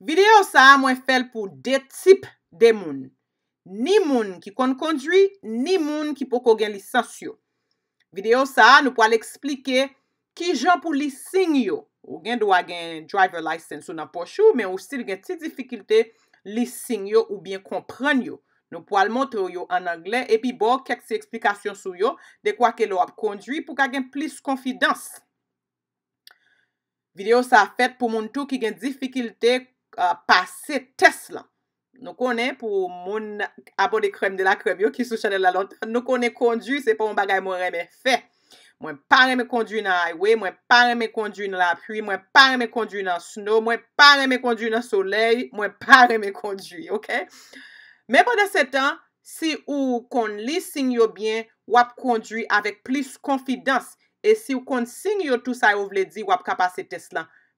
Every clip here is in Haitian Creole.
Videyo sa a mwen fel pou de tip de moun. Ni moun ki kon konjwi, ni moun ki pou kon gen lisans yo. Videyo sa a nou pou al eksplike ki jan pou lisin yo. Ou gen do a gen driver license ou nan pochou, men ou stil gen ti difikilte lisin yo ou bien kompran yo. Nou pou al montre yo an anglen, epi bo kek se eksplikasyon sou yo de kwa ke lo ap konjwi pou ka gen plis konfidans. Videyo sa a fet pou moun tou ki gen difikilte konjwi, Euh, pa se tes lan. Nou konen pou moun abode krem de la krem yo ki sou chanel la lot, nou konen kondju se pou m bagay mwen reme fe. Mwen parem me kondju nan highway, mwen parem me kondju nan apri, mwen parem me kondju nan snow, mwen parem me kondju nan soley, mwen parem me kondju, ok? Men pwede se tan, si ou kon li sinyo bien, wap kondju avik plis konfidans, e si ou kon sinyo tout sa ou vle di wap ka pase tes lan.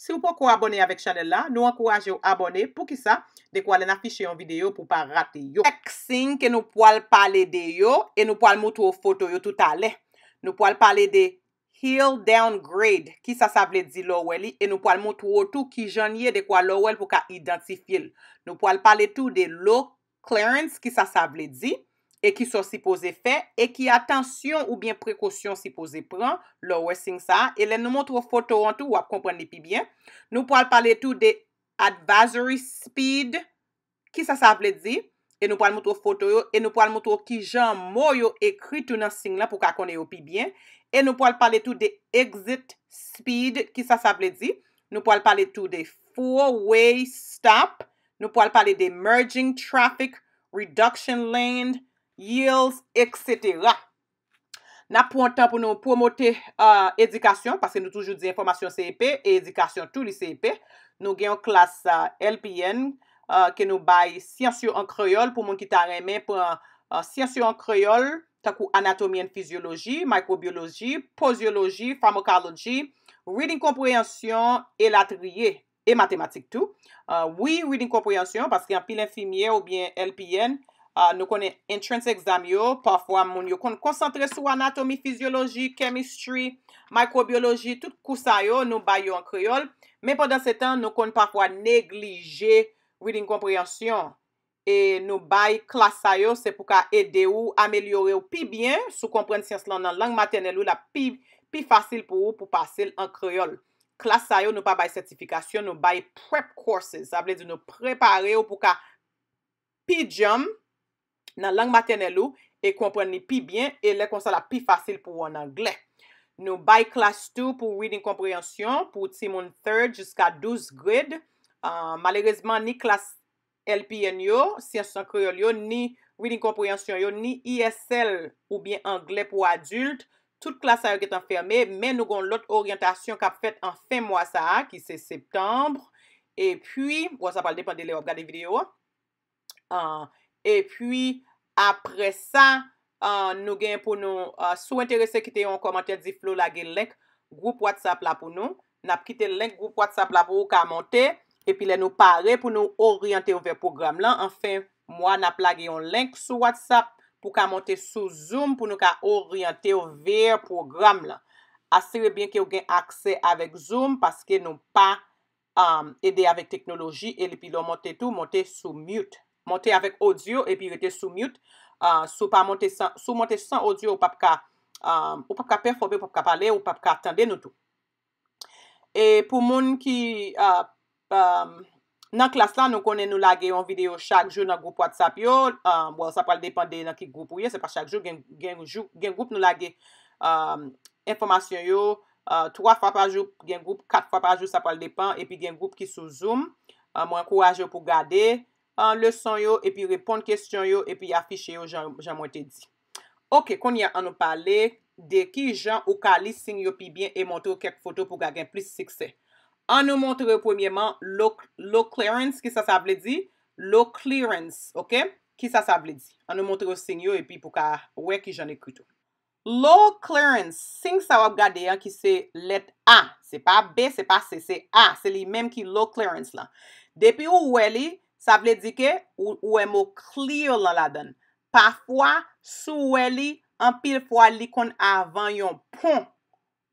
Si ou pou kou abone avèk chanel la, nou akouraje ou abone pou ki sa dekwa alè na fichè yon videyo pou pa rate yo. Ek sing ke nou pou al pale de yo e nou pou al moutou o fotoyo touta le. Nou pou al pale de Heal Downgrade ki sa sa vle di lo wè li e nou pou al moutou o tou ki janye dekwa lo wè li pou ka identifil. Nou pou al pale tou de Low Clearance ki sa sa vle di. e ki sou sipoze fe, e ki atansyon ou bien prekosyon sipoze pran, lor wè sing sa, e lè nou montrou foto an tou wap kompwenn li pi byen, nou pou al pale tout de advisory speed, ki sa sa vle di, e nou pou al montrou foto yo, e nou pou al montrou ki jan mou yo ekri tout nan sing la pou ka konye yo pi byen, e nou pou al pale tout de exit speed, ki sa sa vle di, nou pou al pale tout de four-way stop, nou pou al pale de merging traffic, reduction lane, yields, etc. Na pou an tan pou nou promote edikasyon, euh, paske nou toujou di informasyon CEP, edikasyon tou li CEP, nou gen klas euh, LPN, ke euh, nou bay siyansyo an kreyol, pou moun ki ta reme, siyansyo an kreyol, takou anatomye an fizyoloji, mikrobioloji, posyoloji, pharmacology, reading komprensyon, elatriye, e matematik tou. Oui, reading komprensyon, paske an pil infimier ou bien LPN, Ah, nou konè entrance exam yo, pafwa moun yo kon koncentre sou anatomi, fizyologi, chemistry, mikrobiologi, tout kousa yo, nou bay yo an kriol, men podan se tan, nou kon pafwa neglije reading komprehansyon, e nou bay klasa yo, se pou ka ede ou, amelyore ou pi bien, sou kompren si ans lan nan lang maternel ou la pi fasil pou ou, pou pase an kriol. Klasa yo, nou pa bay sertifikasyon, nou bay prep courses, sa ble di nou prepare ou pou ka pi jom, nan lang maternel ou, e kompren ni pi byen, e le konsala pi fasil pou an angle. Nou bay klas tou pou reading komprensyon, pou Timon III, jiska 12 grid, ah, malerizman ni klas LPN yo, siyansan kriol yo, ni reading komprensyon yo, ni ISL ou byen angle pou adult, tout klas a yo getan ferme, men nou gon lot oryantasyon kap fet an fin mwa sa, ki se septembre, e pi, ou sa pal depande le ob gade video, an, ah, E pwi apre sa nou gen pou nou sou enterese kite yon komantel diplo la gen lenk group WhatsApp la pou nou. Nap kite lenk group WhatsApp la pou nou ka amonte. E pwi le nou pare pou nou oryante ou ver program la. Anfen, mwa nap la gen yon lenk sou WhatsApp pou ka amonte sou Zoom pou nou ka oryante ou ver program la. Asire ben ke ou gen akse avèk Zoom paske nou pa ede euh, avèk teknoloji. E lèpilou amonte tou amonte sou Mute. Montè avèk audio, epi vète sou miout. Sou montè san audio, ou papka perfobe, euh, ou papka pale, ou papka tende nou tou. E pou moun ki euh, euh, nan klas lan, nou konen nou lage yon video chak joun nan goup WhatsApp yo. Wèl, sa pal depande nan ki goup ou ye. Se pa chak joun, gen goup nou lage informasyon yo. Troa fwa pa joun, gen goup. Kat fwa pa joun, sa pal depande. Epi gen goup ki sou zoom. Mwen kouaj yo pou gade yo. an leson yo, epi reponde kestyon yo, epi afiche yo, jan mwete di. Ok, kon ya an nou pale, deki jan ou ka lis sin yo pi bin, e montre kek foto pou gagen plus sikse. An nou montre pwemye man, Low Clearance, ki sa sa ble di? Low Clearance, ok? Ki sa sa ble di? An nou montre sin yo, epi pou ka wek ki jan ekwito. Low Clearance, sin sa wap gade yan ki se let A, se pa B, se pa C, se A, se li menm ki Low Clearance la. Depi ou we li, Sa vle di ke, ou e mou kliyo lan la den. Parfwa, sou we li, an pil fwa likon avan yon pon.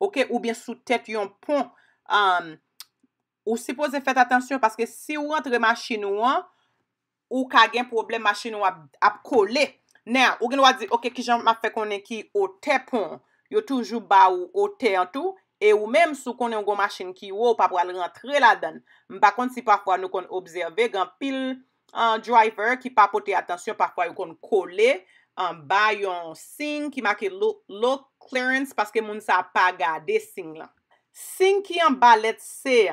Ou bien, sou tet yon pon. Um, ou si pose fèt atensyon, paske si ou rentre ma chino an, ou ka gen problem ma chino ap kole. Nè, ou gen waz di, ki jan ma fè konen ki ote pon, yo toujou ba ou ote an tou, E ou menm sou konen yon gwo machin ki wou pa pou al rentre la den. Mba kont si pa fwa nou kon obzerve gan pil driver ki pa pote atensyon pa fwa yon kon kole. An ba yon sing ki maki low clearance paske moun sa pa gade sing la. Sing ki an ba let's say,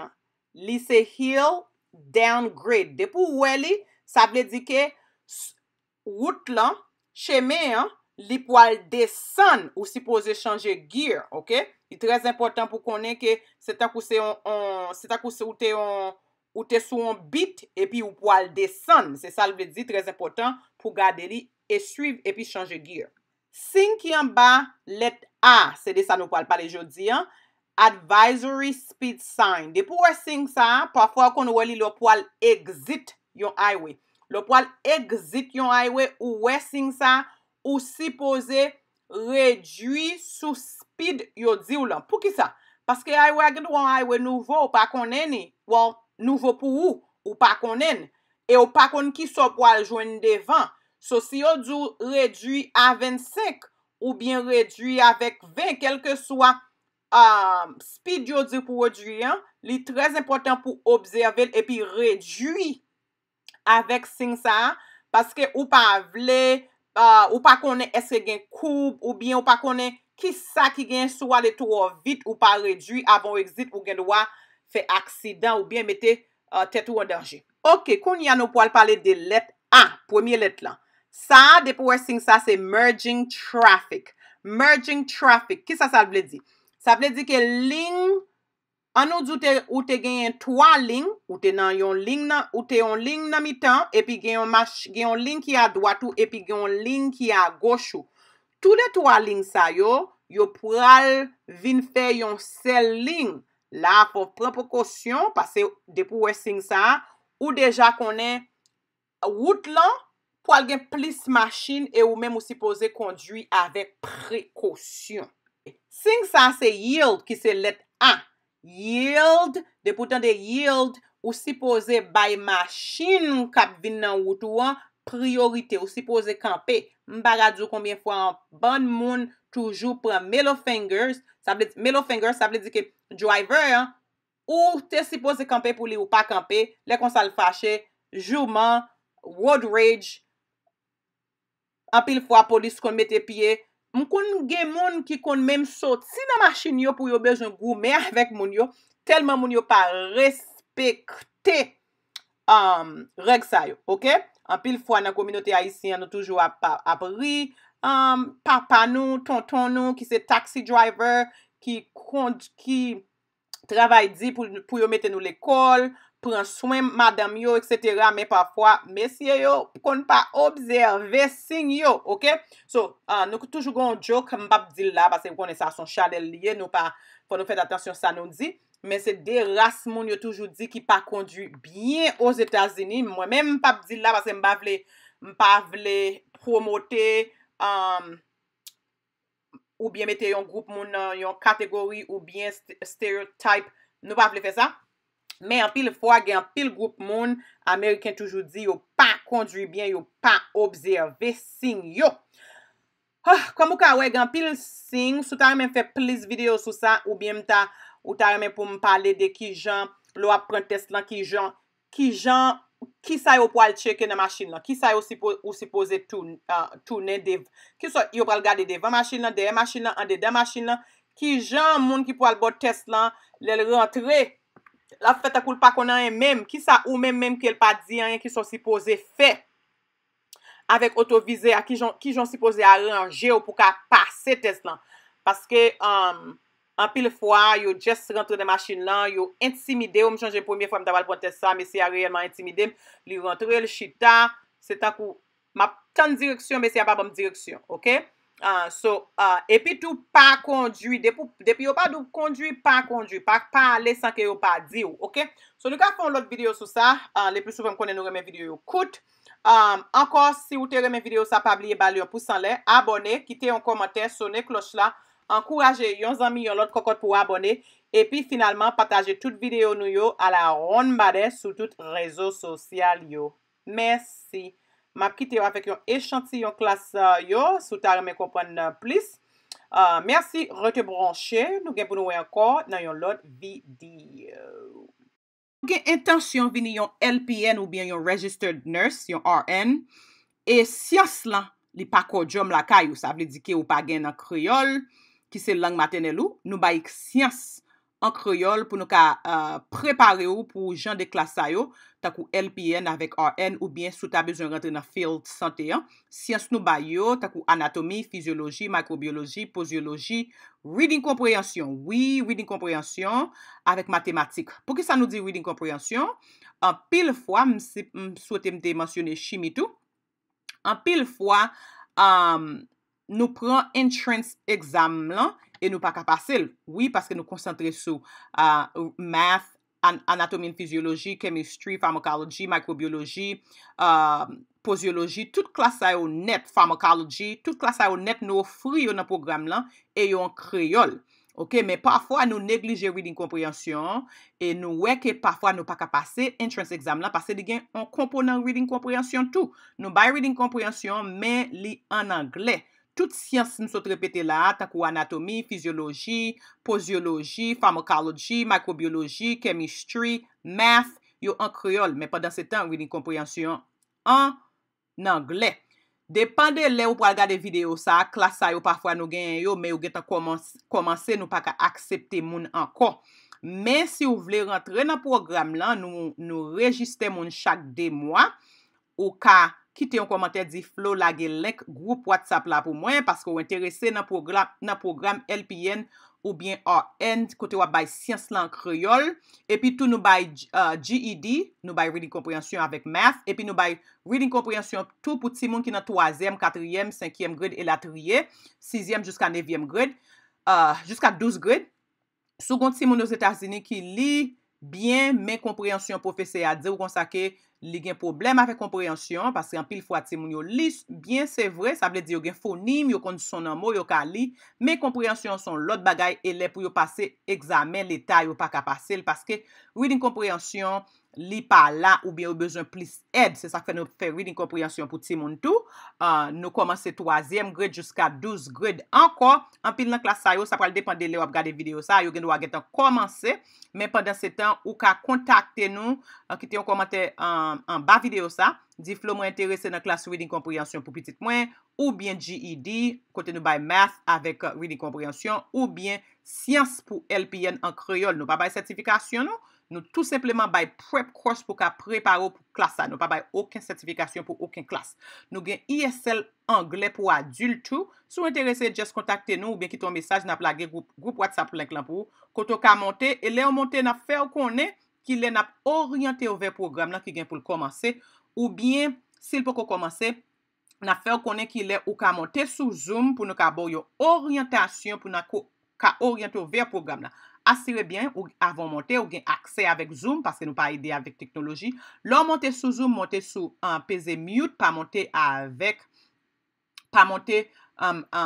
li se heel downgrade. Depou wè li, sa vle di ke wout la, cheme an, li pou al desen ou si pou se chanje gear, oké? I trez impotant pou konen ke se tak ou se ou te sou an bit e pi ou po al desan. Se sal ve di trez impotant pou gade li e suiv e pi chanje gir. Sing ki an ba let a. Se de san ou po al pale jodi an. Advisory speed sign. De pou we sing sa, pafwa kon we li lo po al exit yon aywe. Lo po al exit yon aywe ou we sing sa ou si pose... rejwi sou spid yo diw lan. Pou ki sa? Paske aywe agen wan, aywe nouvo, ou pa konen, nouvo pou ou, ou pa konen, e ou pa konen ki sop wale jwen devan. So, si yo diw rejwi aven sek, ou bien rejwi avek ve, kelke soa, spid yo diw pou o diw, li trez impotant pou obzervel, e pi rejwi, avek sing sa, paske ou pa vle, e pi rejwi, Euh, ou pa konen eske gen koub ou bien ou pa konen kisa ki gen sou aletou ou vit ou pa redwi abon ou exit ou gen do a fe aksidan ou bien mette euh, tetou ou danje. Ok, kon yan nou pou al pale de let A, premier let lan. Sa, de pou wè sing sa, se Merging Traffic. Merging Traffic, ki sa sa blè di? Sa blè di ke Ling... Anouz ou te genyen 3 ling, ou te nan yon ling nan, ou te yon ling nan mitan, epi genyon ling ki a dwatu, epi genyon ling ki a goshu. Tou de 3 ling sa yo, yo pou al vin fe yon sel ling la pou prepo kousyon, pase depou we sing sa, ou deja konen wout lan pou al gen plis maschin e ou men mousi pose kondwi ave prekousyon. Sing sa se yield ki se let an. Yield, depoutan de yield, ou sipoze bay machin ou kap vin nan wot ou an, priorite ou sipoze kampe. M baga di ou konbien fwa an ban moun toujou pran mello fingers, mello fingers sa ble di ke driver an, ou te sipoze kampe pou li ou pa kampe, le konsal fache, jouman, road rage, an pil fwa polis konmete piye. Mwen kon gen moun ki kon menm sot, si nan machin yo pou yo bejan gwo mè avèk moun yo, telman moun yo pa respekte reg sa yo, ok? An pil fwa nan kominote aisyen nou toujou ap apri, papa nou, tonton nou ki se taksi driver, ki kont ki travay di pou yo mette nou lekol, pou ren souen madame yo, et cetera, men pa fwa, mesye yo, pou kon pa obzerve sin yo, ok? So, nou kou toujou goun jok, m pa bdil la, basen m konen sa son chadel liye, nou pa, pou nou fet atasyon sa nou di, men se deras moun yo toujou di, ki pa kondu bien os Etasini, mwen men m pa bdil la, basen m pa vle, m pa vle, promote, euh, ou bien mette yon group moun, euh, yon kategori, ou bien stereotype, nou pa vle fe sa, mwen, Men an pil fwa gen an pil group moun, Ameriken toujou di yo pa kondri byen, yo pa obzerve sing yo. Kwa ah, mou ka we gen an pil sing, sou ta remen fe plis video sou sa, ou bie mta, ou ta remen pou m pale de ki jan lo apren test lan, ki jan, ki jan, ki sa yo pou al cheke nan masin lan, ki sa yo si pose toune dev. Ki sa yo pou al gade dev an masin lan, de e masin lan, an de de masin lan, ki jan moun ki pou al bot test lan, lel rentre test. La fèt a koul pa konan yon mèm, ki sa ou mèm mèm ki el pa di an, yon ki son sipoze fè, avèk oto vize a ki jon sipoze aranje ou pou ka pase tes lan. Paske, an euh, pil fwa, yo jes rentre de machin lan, yo intimide, ou m chanje pwemye fwa m daval pwante sa, me si a reyelman intimide, li rentre el chita, se takou, ma tan direksyon, me si a ba bom direksyon, oké? Ah, so, ah, epi tou pa kondwi, depi ou pa dou kondwi, pa kondwi, pa le sanke ou pa di ou, ok? So, nou ka fon lout videyo sou sa, ah, le plus souvent m konen nou reme videyo yo kout. Um, ankor, si ou te reme videyo sa pa bli, e ba li yo pousan le, abone, kite yon komante, sone kloch la, ankouraje yon zami, yon lot kokot pou abone, epi finalman, pataje tout videyo nou yo, ala ron bade, sou tout rezo sosyal yo. Mersi! Map kite yo avèk yon echantil yon klas euh, yo, sou ta reme kompwen euh, plis. Euh, mersi, rete bronche, nou genpoun wè yon kor nan yon lot videyo. Nou gen intansyon vini yon LPN ou bien yon Registered Nurse, yon RN, e siyans lan li pakodjom lakay ou sa, vle dike ou pa gen an kriyol, ki se lang maten elou, nou bayik siyans an kriyol pou nou ka prepare ou pou jan de klas yo tak ou LPN avek RN ou bien sou ta bezon rentre nan field santé an. Siyans nou bayo, tak ou anatomi, fizyologi, mikrobiologi, posyologi, reading kompreyansyon. Oui, reading kompreyansyon avek matematik. Pou ki sa nou di reading kompreyansyon, an pil fwa, m sou tem de mansyone chimitou, an pil fwa, nou pran entrance exam lan, e nou pa kapasel. Oui, paske nou konsantre sou math, anatomin fizyoloji, kemistri, farmakoloji, mikrobioloji, euh, posyoloji, tout klasa yo net farmakoloji, tout klasa yo net nou ofri yo nan program lan, e yo an kriyol. Ok, men pafwa nou neglije reading kompryansyon, e nou weke pafwa nou pa ka pase entrance exam lan, pase di gen an komponan reading kompryansyon tou. Nou bay reading kompryansyon, men li an angle. Tout siyans nou sot repete la, tak ou anatomi, fizyologi, posyologi, farmakologi, makrobiologi, kemistri, math, yo an kriol. Men padan se tan, wini kompryansyon an angle. Depande le ou pral gade video sa, klasa yo parfwa nou genyen yo, men ou geta komanse nou pak aksepte moun ankon. Men si ou vle rentre nan program lan, nou rejiste moun chak de mwa, ou ka... Kite yon komentè di Flo Lagelek, group WhatsApp la pou mwen, pasko ou enterese nan program LPN ou bien RN, kote wap bay siyans lan kreyol. E pi tou nou bay uh, GED, nou bay Reading Comprehension avec Math, e pi nou bay Reading Comprehension tout pou ti moun ki nan 3e, 4e, 5e grid e la triye, 6e jusqu'a 9e grid, uh, jusqu'a 12 grid. Sou kon ti moun nou Zetasini ki li bien men komprehensyon pou fese a di ou kon sa ke li gen problem afe komprensyon, paske an pil fwa ti moun yo lis, bien se vre, sa ble di yo gen fonim, yo kondisyon nan mou, yo ka li, men komprensyon son lot bagay, ele pou yo pase, examen, leta yo pa kapase, paske, widen komprensyon, li pa la, ou bien yo bezon plis ed, se sa fe nou fe widen komprensyon pou ti moun tou, euh, nou komanse 3e grade, jiska 12 grade, anko, an pil nan klasa yo, sa pral depande le wap gade video sa, yo gen wagen tan komanse, men pandan se tan, ou ka kontakte nou, an kite an ba video sa, di flou mwen interese nan klas reading kompryansyon pou pitit mwen, ou bien GED, kote nou bay math avek euh, reading kompryansyon, ou bien siyans pou LPN an kreyol. Nou pa bay sertifikasyon nou, nou tout sepleman bay prep course pou ka preparo pou klas sa. Nou pa bay oken sertifikasyon pou oken klas. Nou gen ISL angle pou adultou. Sou interese jes kontakte nou ou bien kiton mesaj na plage group WhatsApp lank lan pou. Koto ka monte, e le o monte na fe ou konen, ki le nap oryante ouve program la ki gen pou l komanse, ou bien, sil pou kou komanse, na fè ou konen ki le ou ka monte sou zoom, pou nou ka bo yo oryantasyon pou nou ka oryante ouve program la. Asire bien, ou avon monte, ou gen akse avèk zoom, paske nou pa ide avèk teknoloji. Lo monte sou zoom, monte sou pese mute, pa monte avèk, pa monte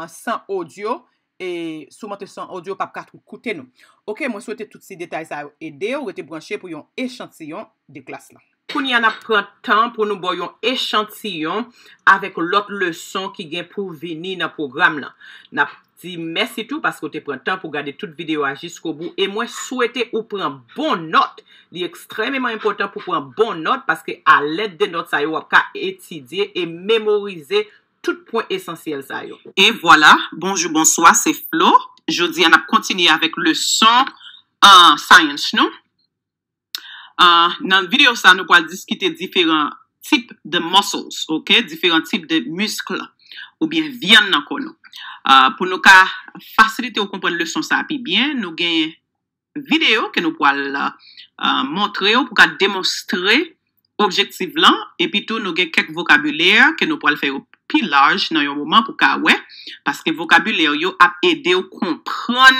san audio, E soumante son audio papkart pou koute nou. Ok, mwen souwete tout si detay sa yo ede. Ou rete branche pou yon eschantillon de glas la. Kouni an ap pran tan pou nou bo yon eschantillon. Avek lot le son ki gen pou vini nan program la. Nap ti mersi tou. Paske ou te pran tan pou gade tout videwa jisko bou. E mwen souwete ou pran bon not. Li ekstrememan impotant pou pran bon not. Paske alet de not sa yo ap ka etidye. E memorize pran. tout pou esensyels a yo. Et voilà, bonjour, bonsoir, c'est Flo. Je vous dis, on a continué avec leçon en science, non? Dans le vidéo ça, nous pouvons discuter différents types de muscles, ok? Différents types de muscles, ou bien viènes dans le con. Euh, pour nous faciliter ou comprendre leçon ça api bien, nous gagne vidéo que nous pouvons euh, montrer ou pour démontrer objective-là, et puis tout, nous gagne quelque vocabulaire que nous pouvons faire au Pi laj nan yon mouman pou kawen. Paske vokabuleyo yo ap ede ou kompran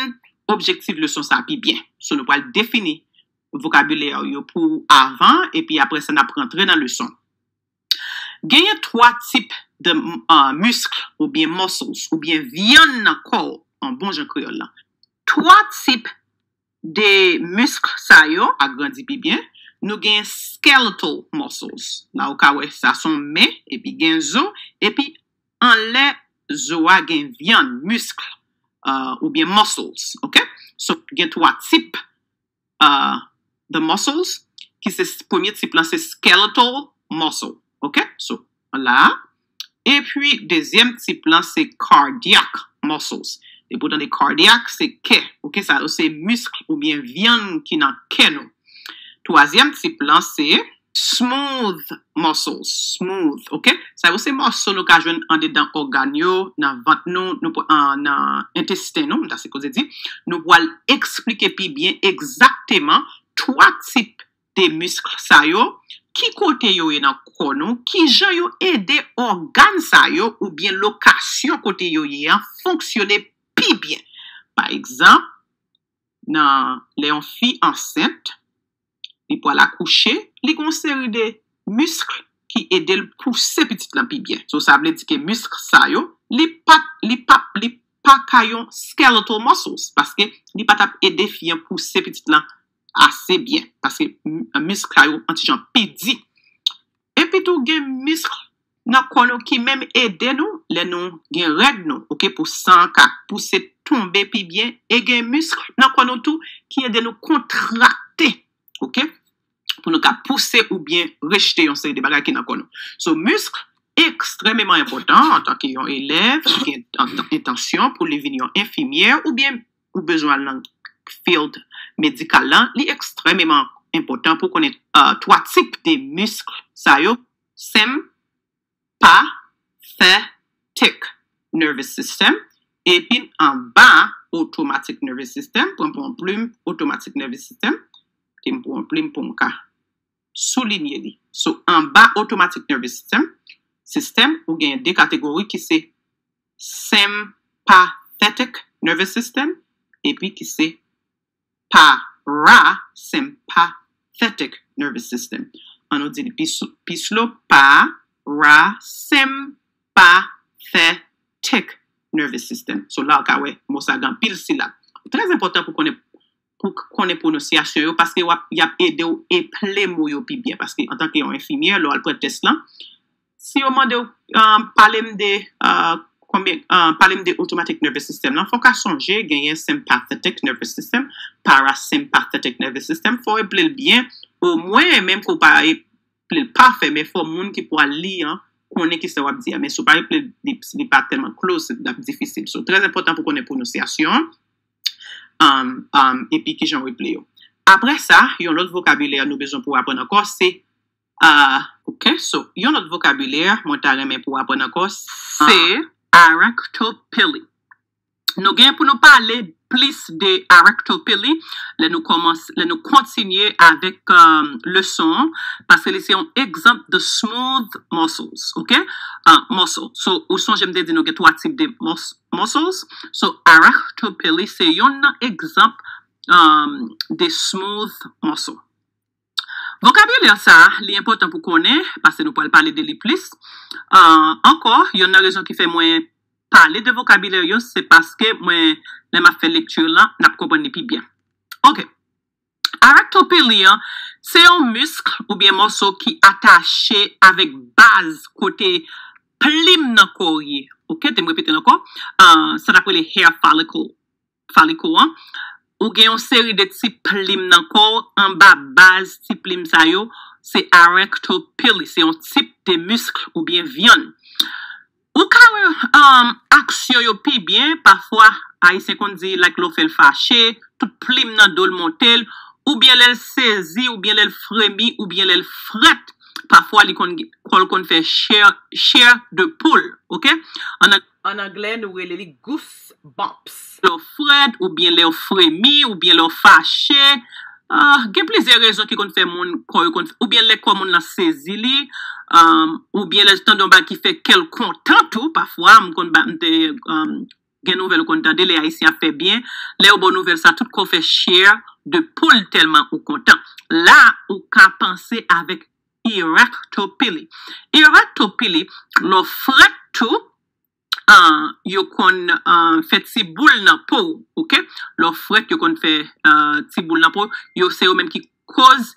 objektiv le son sa api bien. So nou pal defini vokabuleyo yo pou avan. E pi apre sa nap rentre nan le son. Genye 3 tip de euh, musk ou bien muscles ou bien vyon nan kor ou. An bon jen kriyo lan. 3 tip de musk sa yo ap grandi pi bien. Nou gen skeletal muscles. La ou ka wey, sa son me, epi gen zo, epi an le zo a gen vyan, muskle, euh, ou bien muscles, ok? So, gen twa tip euh, de muscles, ki se pwemye ti plan se skeletal muscles, ok? So, la, epi dezyem ti plan se kardyak muscles, epi pou dan de kardyak se ke, ok? Sa ou se muskle ou bien vyan ki nan keno. Toazyem cip lan se, smooth muscles, smooth, ok? Sa yo se muscles lo ka jwen ande dan organ yo, nan vent nou, nan intestin nou, nan se kouze di, nou wale eksplike pi bien, egzakteman, twa cip de muskle sa yo, ki kote yo yo nan konon, ki jen yo ede organ sa yo, ou bien lokasyon kote yo yo yan, fonksyone pi bien. Pa egzamp, nan leon fi ansent, li pou ala kouche, li konser de muskl ki edel pou se pitit lan pi bien. So, sa ble di ke muskl sa yo, li pa, li pa, li pa kayon skel to monsos, paske, li pa tap edel fiyan pou se pitit lan ase bien, paske, muskl ayon anti jan pedi. Epi tou gen muskl, nan kono ki mem eden nou, le nou gen red nou, ouke, pou sankak, pou se tombe pi bien, e gen muskl, nan kono tou ki edel nou kontrate, ouke, pou nou ka pousse ou byen rejte yon sey de bagay ki nan kon nou. So, musk, ekstrememan impotant, an tak yon elev, an tak detansyon pou li vin yon infimièr, ou byen ou bezwa lan field medikal lan, li ekstrememan impotant pou konen toa euh, tip de musk, sa yo, sempathetic nervous system, e pin an ba, automatic nervous system, pou m pou m ploum, automatic nervous system, ti m pou m ploum pou m ka, sou linye li. So, an ba otomatik nervis sistem, sistem, ou genye de kategori ki se sempathetic nervis sistem, epi ki se parasympathetic nervis sistem. An nou di li pis lo, parasympathetic nervis sistem. So, la ou ka we, mou sa gan pil si la. Très important pou konen pou kone pronosyasyon yo, paske wap yap ede yo e ple mou yo pi bie, paske an tanke yon enfimye, lo alpwè test lan. Si yo mande yo um, palem de, uh, uh, palem de automatic nervous system lan, fòk a sonje genye sympathetic nervous system, parasympathetic nervous system, fòk e ple l biye, ou mwen e menm kou pa e ple l pafe, me fò moun ki pwa li an, kone ki se wap diya, me sou pa e ple li pa telman close, se la pdifisib, sou prez epotan pou kone pronosyasyon, epi ki jan wepleyo. Apre sa, yon lot vokabilyer nou bezon pou apon akos, se, ok, so, yon lot vokabilyer, mwen talen men pou apon akos, se, ah. aractopillie. Nou gen pou nou pale plis de erecto-pili, le nou kontinye avek euh, le son, paske li se yon ekzamp de smooth muscles, ok? Euh, moso, so ou son jemde di nou gen 3 tip de moso, so erecto-pili se yon ekzamp de smooth moso. Vokabye li an sa, li impotant pou konen, paske nou pale pale de li plis, ankor, yon nan rezon ki fe mwen pili, pale de vokabiler yo, se paske mwen le ma fe lektur la, na pou konpon ne pi byan. Ok. Erectopili, se yon musk oubyen moso ki atache avek baz kote plim nan korye. Ok, te mwepite nan ko. Se na pou le hair follicle. Follicle, an. Ou gen yon seri de tip plim nan ko, an ba baz tip plim sayo, se erectopili, se yon tip de musk oubyen vyon. Ou kawe um, aksyo yo pi bien, pafwa ay se kon di lak lo fel fache, tout plim nan dol motel, ou bie lel sezi, ou bie lel fremi, ou bie lel fret, pafwa li kon kon fe chèr de poule, ok? An anglen nou wè li li gouf bops, lo fret, ou bie lel fremi, ou bie lel fache. Ah, gen plize rezon ki kon fè moun, oubyen le kon moun la sezi li, um, oubyen le standon ba ki fè kel kontantou, pafwa m kon ba um, gen nouvel kontantou, li aisyan fè byen, li ou bon nouvel sa tout kon fè chèr, de poule telman ou kontant. La ou ka panse avèk irak topili. Irak topili, lo frek tou, yo kon fè tiboul nan pou, lo fwet yo kon fè tiboul nan pou, yo se yo men ki koz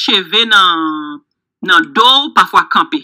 cheve nan dor, pafwa kampe.